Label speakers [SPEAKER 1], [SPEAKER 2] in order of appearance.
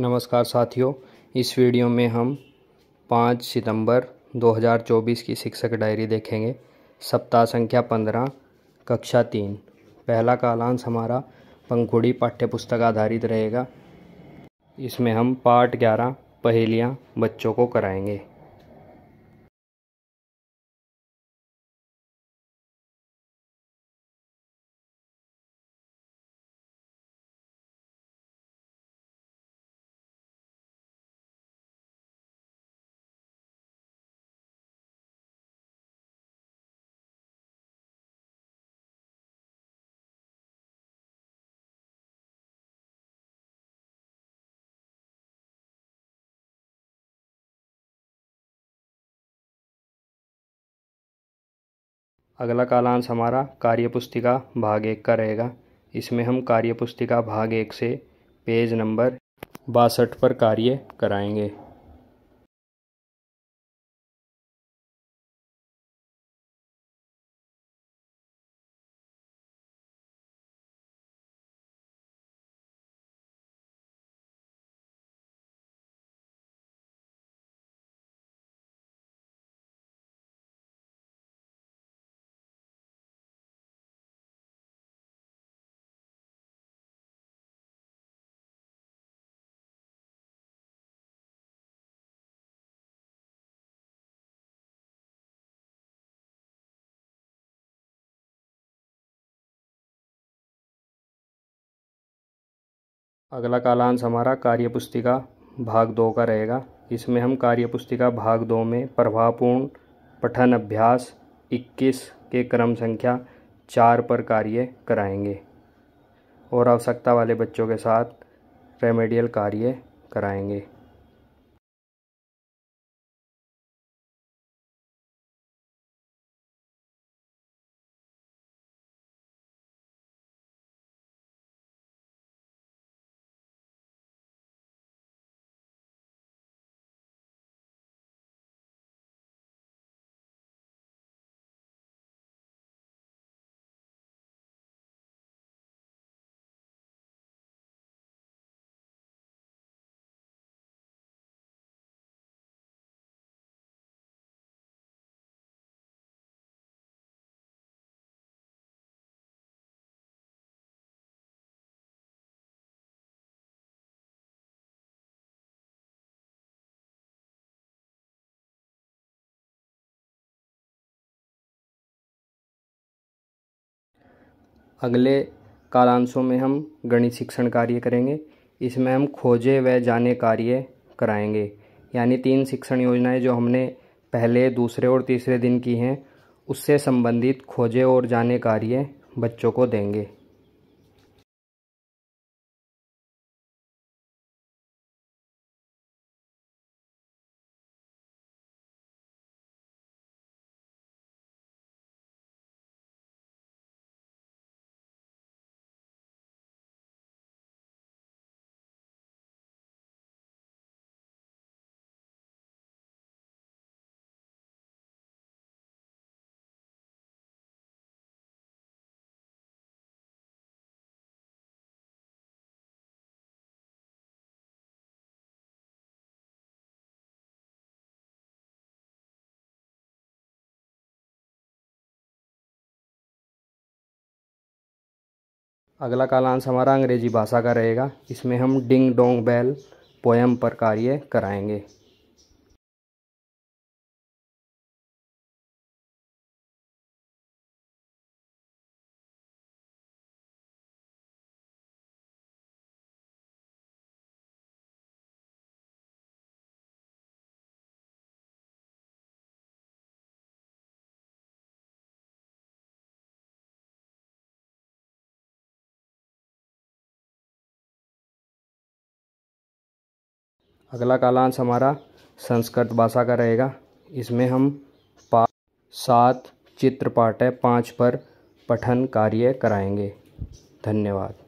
[SPEAKER 1] नमस्कार साथियों इस वीडियो में हम 5 सितंबर 2024 की शिक्षक डायरी देखेंगे सप्ताह संख्या 15 कक्षा तीन पहला कालांश हमारा पंखुड़ी पाठ्यपुस्तक आधारित रहेगा इसमें हम पाठ ग्यारह पहेलियाँ बच्चों को कराएंगे अगला कालांश हमारा कार्यपुस्तिका भाग एक का रहेगा इसमें हम कार्यपुस्तिका भाग एक से पेज नंबर बासठ पर कार्य कराएंगे अगला कालांश हमारा कार्य पुस्तिका भाग दो का रहेगा इसमें हम कार्य पुस्तिका भाग दो में प्रभावपूर्ण पठन अभ्यास 21 के क्रम संख्या चार पर कार्य कराएंगे और आवश्यकता वाले बच्चों के साथ रेमेडियल कार्य कराएंगे अगले कालांशों में हम गणित शिक्षण कार्य करेंगे इसमें हम खोजे व जाने कार्य कराएंगे यानी तीन शिक्षण योजनाएं जो हमने पहले दूसरे और तीसरे दिन की हैं उससे संबंधित खोजे और जाने कार्य बच्चों को देंगे अगला कालांश हमारा अंग्रेजी भाषा का रहेगा इसमें हम डिंग डोंग बैल पोएम पर कार्य कराएंगे अगला कालांश हमारा संस्कृत भाषा का रहेगा इसमें हम पा सात चित्रपाठ है पाँच पर पठन कार्य कराएंगे धन्यवाद